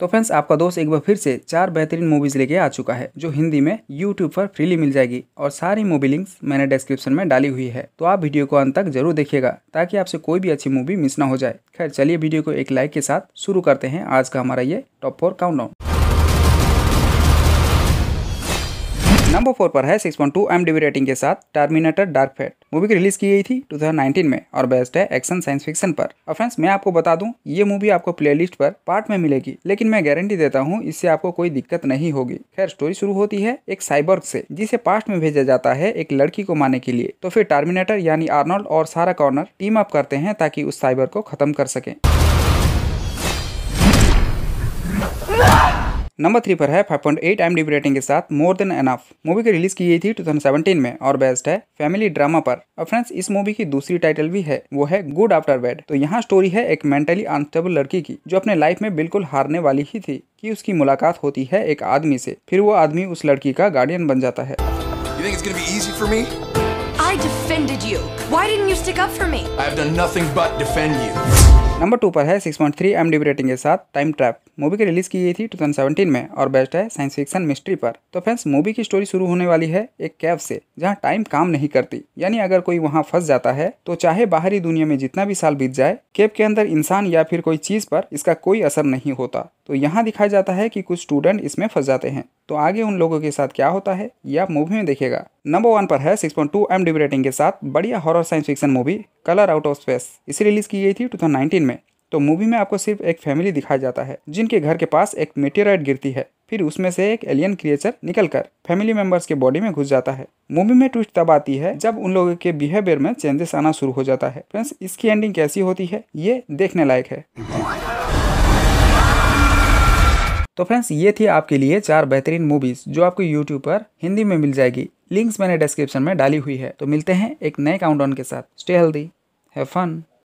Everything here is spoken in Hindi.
तो फ्रेंड्स आपका दोस्त एक बार फिर से चार बेहतरीन मूवीज लेके आ चुका है जो हिंदी में यूट्यूब पर फ्रीली मिल जाएगी और सारी मूवी लिंक्स मैंने डिस्क्रिप्शन में डाली हुई है तो आप वीडियो को अंत तक जरूर देखिएगा ताकि आपसे कोई भी अच्छी मूवी मिस ना हो जाए खैर चलिए वीडियो को एक लाइक के साथ शुरू करते हैं आज का हमारा ये top four count number four पर है 6.2 पॉइंट रेटिंग के साथ टर्मिनेटर डार्क फेट मूवी की रिलीज की गई थी 2019 में और बेस्ट है एक्शन साइंस फिक्शन पर और फ्रेंड्स मैं आपको बता दूं ये मूवी आपको प्लेलिस्ट पर पार्ट में मिलेगी लेकिन मैं गारंटी देता हूं इससे आपको कोई दिक्कत नहीं होगी खैर स्टोरी शुरू होती है एक साइबर्ग से जिसे पास्ट में भेजा जाता है एक लड़की को मारने के लिए तो फिर टर्मिनेटर यानी आर्नोल्ड और सारा कॉर्नर टीम अप करते हैं ताकि उस साइबर को खत्म कर सकें नंबर थ्री पर है 5.8 पॉइंट एम डी रेटिंग के साथ मोर देन एनफ मूवी की रिलीज की गई थी 2017 में और बेस्ट है फैमिली ड्रामा पर अब फ्रेंड्स इस मूवी की दूसरी टाइटल भी है वो है गुड आफ्टर बैड तो यहाँ स्टोरी है एक मेंटली अनस्टेबल लड़की की जो अपने लाइफ में बिल्कुल हारने वाली ही थी कि उसकी मुलाकात होती है एक आदमी से फिर वो आदमी उस लड़की का गार्डियन बन जाता है I defended you. Why didn't you stick up for me? I've done nothing but defend you. Number two पर है six point three M D rating के साथ टाइम ट्रैप मूवी की रिलीज़ की गई थी 2017 में और बेस्ट है साइंस फिक्शन मिस्ट्री पर तो फ्रेंड्स मूवी की स्टोरी शुरू होने वाली है एक कैब से जहां टाइम काम नहीं करती यानी अगर कोई वहां फंस जाता है तो चाहे बाहरी दुनिया में जितना भी साल बीत जाए कैब के अंदर इंसान या फिर कोई चीज़ पर इसका कोई असर नहीं होता तो यहाँ दिखाया जाता है की कुछ स्टूडेंट इसमें फंस जाते हैं तो आगे उन लोगों के साथ क्या होता है ये आप मूवी में देखेगा नंबर वन पर है 6.2 पॉइंट टू रेटिंग के साथ बढ़िया horror science fiction movie colour out of space इसे रिलीज की गई थी 2019 में तो मूवी में आपको सिर्फ एक फैमिली दिखाया जाता है जिनके घर के पास एक मेटेराइड गिरती है फिर उसमें से एक एलियन क्रिएचर निकलकर फैमिली मेंबर्स के बॉडी में घुस जाता है मूवी में ट्विस्ट तब आती है जब उन लोगों के बिहेवियर में चेंजेस आना शुरू हो जाता है फ्रेंड्स इसकी एंडिंग कैसी होती है ये देखने लायक है तो फ्रेंड्स ये थी आपके लिए चार बेहतरीन मूवीज़ जो आपको यूट्यूब पर हिंदी में मिल जाएगी लिंक्स मैंने डिस्क्रिप्शन में डाली हुई है तो मिलते हैं एक नए काउंट के साथ स्टे हेल्दी हैव फन